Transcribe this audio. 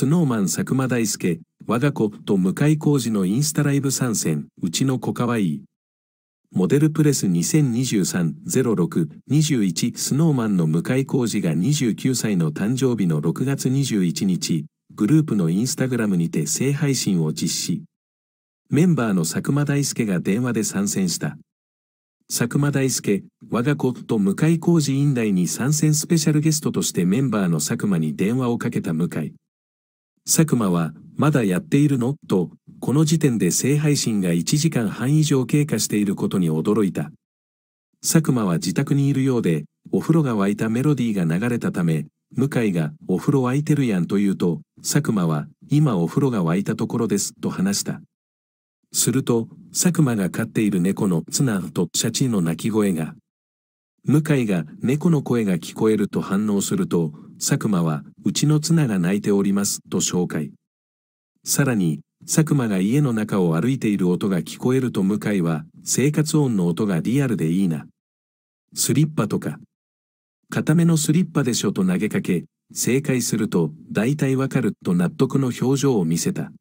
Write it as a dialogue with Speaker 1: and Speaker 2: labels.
Speaker 1: スノーマン佐久間大介、我が子と向井浩二のインスタライブ参戦、うちの子かわいい。モデルプレス2023-06-21スノーマンの向井浩二が29歳の誕生日の6月21日、グループのインスタグラムにて正配信を実施。メンバーの佐久間大介が電話で参戦した。佐久間大介、我が子と向井浩二院内に参戦スペシャルゲストとしてメンバーの佐久間に電話をかけた向井。佐久間は、まだやっているのと、この時点で性配信が1時間半以上経過していることに驚いた。佐久間は自宅にいるようで、お風呂が沸いたメロディーが流れたため、向井がお風呂沸いてるやんと言うと、佐久間は今お風呂が沸いたところですと話した。すると、佐久間が飼っている猫のツナとシャチの鳴き声が。向井が猫の声が聞こえると反応すると、佐久間はうちの妻が泣いております、と紹介。さらに、佐久間が家の中を歩いている音が聞こえると向井は、生活音の音がリアルでいいな。スリッパとか。固めのスリッパでしょと投げかけ、正解すると、大体わかると納得の表情を見せた。